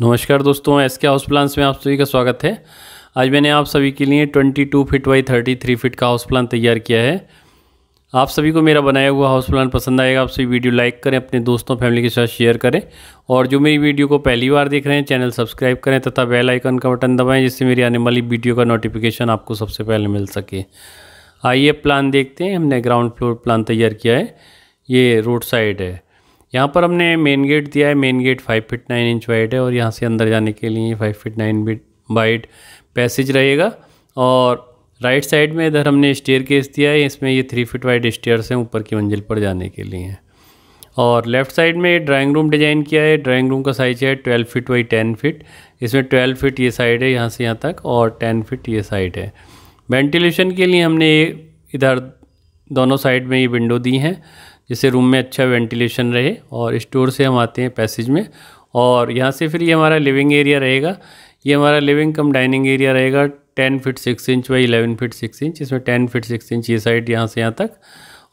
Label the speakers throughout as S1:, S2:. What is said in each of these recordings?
S1: नमस्कार दोस्तों एस के हाउस प्लान्स में आप सभी का स्वागत है आज मैंने आप सभी के लिए 22 फीट बाई 33 फीट का हाउस प्लान तैयार किया है आप सभी को मेरा बनाया हुआ हाउस प्लान पसंद आएगा आप सभी वीडियो लाइक करें अपने दोस्तों फैमिली के साथ शेयर करें और जो मेरी वीडियो को पहली बार देख रहे हैं चैनल सब्सक्राइब करें तथा बेल आइकन का बटन दबाएं जिससे मेरी आने वाली वीडियो का नोटिफिकेशन आपको सबसे पहले मिल सके आइए प्लान देखते हैं हमने ग्राउंड फ्लोर प्लान तैयार किया है ये रोड साइड है यहाँ पर हमने मेन गेट दिया है main gate five feet nine inch wide है और यहाँ से अंदर जाने के लिए five feet nine feet wide passage रहेगा और राइट साइड में इधर हमने स्टेयर केस दिया है इसमें ये थ्री फिट वाइड स्टेयर्स हैं ऊपर की मंजिल पर जाने के लिए और लेफ़्ट साइड में ड्राइंग रूम डिज़ाइन किया है ड्राइंग रूम का साइज है twelve feet by ten feet इसमें ट्वेल्व फिट ये साइड है यहाँ से यहाँ तक और टेन फिट ये साइड है वेंटिलेशन के लिए हमने इधर दोनों साइड में ये विंडो दी हैं जिससे रूम में अच्छा वेंटिलेशन रहे और स्टोर से हम आते हैं पैसेज में और यहाँ से फिर ये हमारा लिविंग एरिया रहेगा ये हमारा लिविंग कम डाइनिंग एरिया रहेगा ten feet six inch by eleven feet six inch इसमें टेन फिट सिक्स इंच ये साइड यहाँ से यहाँ तक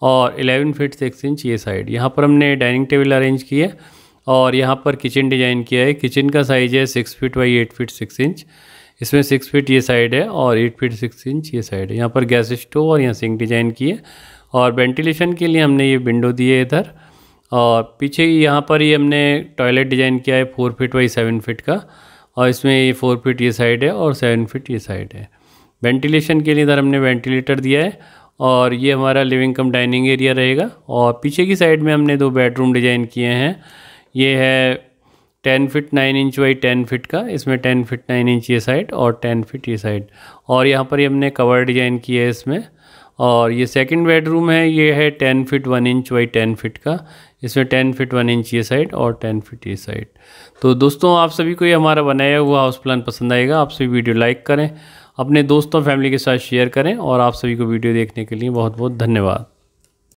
S1: और एलेवन फिट सिक्स इंच ये साइड यहाँ पर हमने डाइनिंग टेबल अरेंज की है और यहाँ पर किचन डिजाइन किया है किचन का साइज़ है six feet by eight feet six inch इसमें सिक्स फिट ये साइड है और एट फिट सिक्स इंच ये साइड है यहाँ पर गैस स्टोव और यहाँ सिंक डिजाइन की है और वेंटिलेशन के लिए हमने ये विंडो दिए इधर और पीछे यहाँ पर ही हमने टॉयलेट डिज़ाइन किया है four feet by seven feet का और इसमें ये फोर फिट ये साइड है और सेवन फिट ये साइड है वेंटिलेशन के लिए इधर हमने वेंटिलेटर दिया है और ये हमारा लिविंग कम डाइनिंग एरिया रहेगा और पीछे की साइड में हमने दो बेडरूम डिज़ाइन किए हैं ये है ten feet nine inch by ten feet का इसमें टेन फिट नाइन इंच ये साइड और टेन फिट ये साइड और यहाँ पर ही हमने कवर डिज़ाइन किया है इसमें और ये सेकंड बेडरूम है ये है ten feet one inch by ten feet का इसमें टेन फिट वन इंच ये साइड और टेन फिट ये साइड तो दोस्तों आप सभी को ये हमारा बनाया हुआ हाउस प्लान पसंद आएगा आप सभी वीडियो लाइक करें अपने दोस्तों फैमिली के साथ शेयर करें और आप सभी को वीडियो देखने के लिए बहुत बहुत धन्यवाद